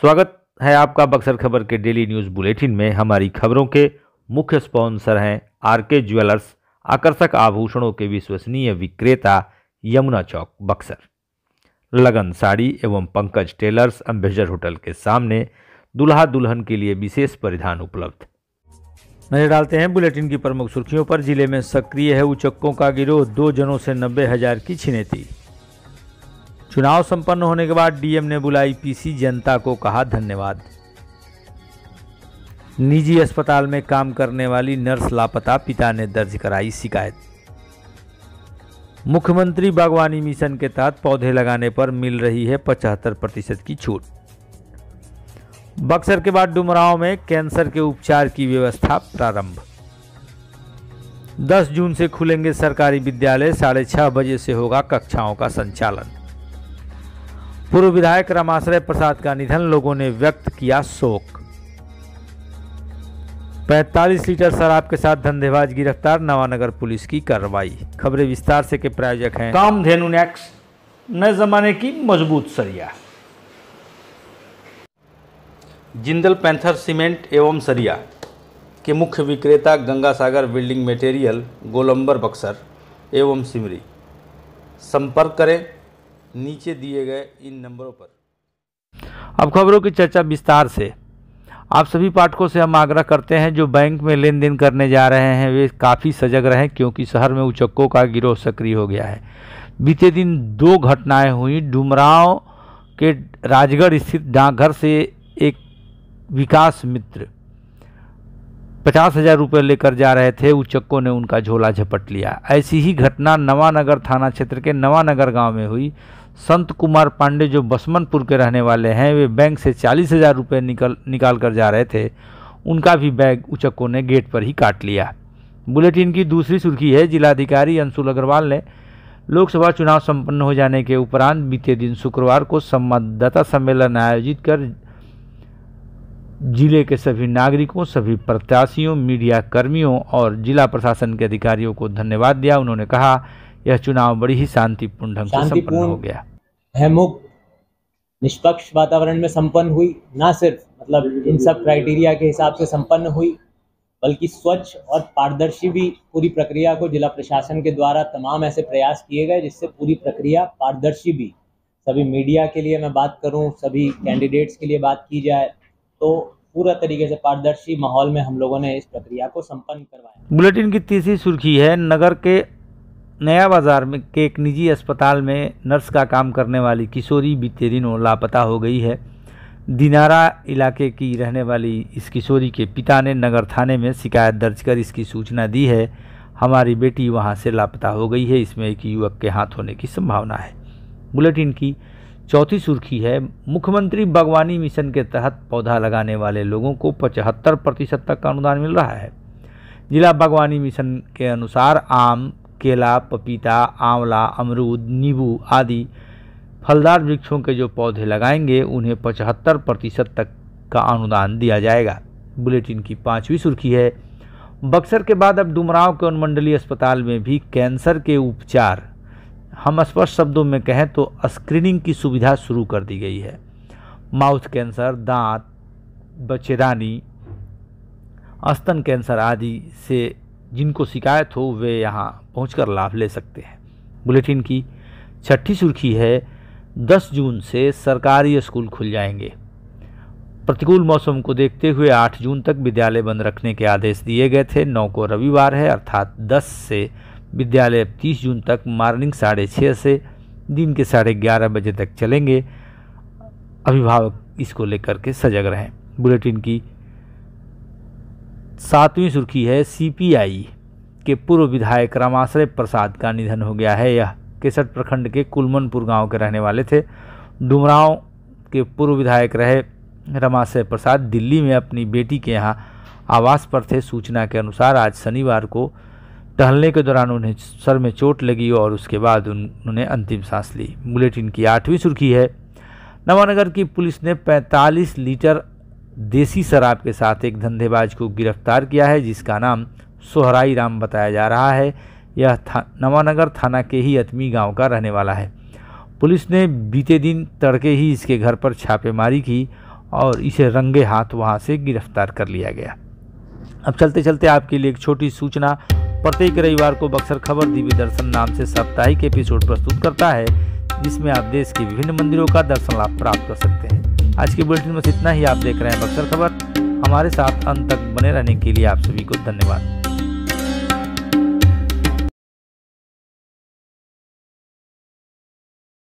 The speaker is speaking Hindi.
स्वागत है आपका बक्सर खबर के डेली न्यूज़ बुलेटिन में हमारी खबरों के मुख्य स्पॉन्सर हैं आरके ज्वेलर्स आकर्षक आभूषणों के विश्वसनीय विक्रेता यमुना चौक बक्सर लगन साड़ी एवं पंकज टेलर्स अम्बेजर होटल के सामने दुल्हा दुल्हन के लिए विशेष परिधान उपलब्ध नजर डालते हैं बुलेटिन की प्रमुख सुर्खियों पर जिले में सक्रिय है उचक्कों का गिरोह दो जनों से नब्बे हजार की छिनेती चुनाव संपन्न होने के बाद डीएम ने बुलाई पीसी जनता को कहा धन्यवाद निजी अस्पताल में काम करने वाली नर्स लापता पिता ने दर्ज कराई शिकायत मुख्यमंत्री बागवानी मिशन के तहत पौधे लगाने पर मिल रही है पचहत्तर प्रतिशत की छूट बक्सर के बाद डुमराव में कैंसर के उपचार की व्यवस्था प्रारंभ 10 जून से खुलेंगे सरकारी विद्यालय साढ़े छह बजे से होगा कक्षाओं का संचालन पूर्व विधायक रामाश्रय प्रसाद का निधन लोगों ने व्यक्त किया शोक 45 लीटर शराब के साथ धंधेबाज गिरफ्तार नवानगर पुलिस की कार्रवाई खबरें विस्तार से के प्रायोजक हैं काम धेनु नेक्स नए जमाने की मजबूत सरिया जिंदल पैंथर सीमेंट एवं सरिया के मुख्य विक्रेता गंगा सागर बिल्डिंग मटेरियल गोलंबर बक्सर एवं सिमरी संपर्क करें नीचे दिए गए इन नंबरों पर अब खबरों की चर्चा विस्तार से आप सभी पाठकों से हम आग्रह करते हैं जो बैंक में लेन देन करने जा रहे हैं वे काफ़ी सजग रहें क्योंकि शहर में उचक्कों का गिरोह सक्रिय हो गया है बीते दिन दो घटनाएं हुई डुमराव के राजगढ़ स्थित डाकघर से एक विकास मित्र पचास हजार रुपये लेकर जा रहे थे उच्चकों ने उनका झोला झपट लिया ऐसी ही घटना नवानगर थाना क्षेत्र के नवानगर गांव में हुई संत कुमार पांडे जो बसमनपुर के रहने वाले हैं वे बैंक से चालीस हजार रुपये निकल निकाल कर जा रहे थे उनका भी बैग उचक्कों ने गेट पर ही काट लिया बुलेटिन की दूसरी सुर्खी है जिलाधिकारी अंशुल अग्रवाल ने लोकसभा चुनाव संपन्न हो जाने के उपरांत बीते दिन शुक्रवार को संवाददाता सम्मेलन आयोजित कर जिले के सभी नागरिकों सभी प्रत्याशियों मीडिया कर्मियों और जिला प्रशासन के अधिकारियों को धन्यवाद दिया उन्होंने कहा यह चुनाव बड़ी ही शांतिपूर्ण ढंग से संपन्न हो गया भयमुक्त निष्पक्ष वातावरण में संपन्न हुई ना सिर्फ मतलब इन सब क्राइटेरिया के हिसाब से संपन्न हुई बल्कि स्वच्छ और पारदर्शी भी पूरी प्रक्रिया को जिला प्रशासन के द्वारा तमाम ऐसे प्रयास किए गए जिससे पूरी प्रक्रिया पारदर्शी भी सभी मीडिया के लिए मैं बात करूं सभी कैंडिडेट्स के लिए बात की जाए तो पूरा तरीके से पारदर्शी माहौल में हम लोगों ने इस प्रक्रिया को संपन्न करवाया बुलेटिन की तीसरी सुर्खी है नगर के नया बाजार में के एक निजी अस्पताल में नर्स का काम करने वाली किशोरी बीते दिनों लापता हो गई है दिनारा इलाके की रहने वाली इस किशोरी के पिता ने नगर थाने में शिकायत दर्ज कर इसकी सूचना दी है हमारी बेटी वहां से लापता हो गई है इसमें एक युवक के हाथ होने की संभावना है बुलेटिन की चौथी सुर्खी है मुख्यमंत्री बागवानी मिशन के तहत पौधा लगाने वाले लोगों को पचहत्तर प्रतिशत तक का अनुदान मिल रहा है जिला बागवानी मिशन के अनुसार आम केला पपीता आंवला अमरूद नींबू आदि फलदार वृक्षों के जो पौधे लगाएंगे उन्हें पचहत्तर प्रतिशत तक का अनुदान दिया जाएगा बुलेटिन की पाँचवीं सुर्खी है बक्सर के बाद अब डुमराव के अनुमंडलीय अस्पताल में भी कैंसर के उपचार हम स्पष्ट शब्दों में कहें तो स्क्रीनिंग की सुविधा शुरू कर दी गई है माउथ कैंसर दांत बच्चेदानी अस्तन कैंसर आदि से जिनको शिकायत हो वे यहाँ पहुँच लाभ ले सकते हैं बुलेटिन की छठी सुर्खी है 10 जून से सरकारी स्कूल खुल जाएंगे प्रतिकूल मौसम को देखते हुए 8 जून तक विद्यालय बंद रखने के आदेश दिए गए थे नौ को रविवार है अर्थात 10 से विद्यालय 30 जून तक मॉर्निंग साढ़े छः से दिन के साढ़े ग्यारह बजे तक चलेंगे अभिभावक इसको लेकर के सजग रहें बुलेटिन की सातवीं सुर्खी है सीपीआई के पूर्व विधायक रामाश्रय प्रसाद का निधन हो गया है यह केसठ प्रखंड के कुलमनपुर गांव के रहने वाले थे डुमराव के पूर्व विधायक रहे रमाश्रय प्रसाद दिल्ली में अपनी बेटी के यहाँ आवास पर थे सूचना के अनुसार आज शनिवार को टहलने के दौरान उन्हें सर में चोट लगी और उसके बाद उन्होंने अंतिम सांस ली बुलेटिन की आठवीं सुर्खी है नवानगर की पुलिस ने 45 लीटर देसी शराब के साथ एक धंधेबाज को गिरफ्तार किया है जिसका नाम सोहराई राम बताया जा रहा है यह था, नवानगर थाना के ही अतमी गांव का रहने वाला है पुलिस ने बीते दिन तड़के ही इसके घर पर छापेमारी की और इसे रंगे हाथ वहां से गिरफ्तार कर लिया गया अब चलते चलते आपके लिए एक छोटी सूचना प्रत्येक रविवार को बक्सर खबर दिव्य दर्शन नाम से साप्ताहिक एपिसोड प्रस्तुत करता है जिसमें आप देश के विभिन्न मंदिरों का दर्शन लाभ प्राप्त कर सकते हैं आज के बुलेटिन में इतना ही आप देख रहे हैं बक्सर खबर हमारे साथ अंत तक बने रहने के लिए आप सभी को धन्यवाद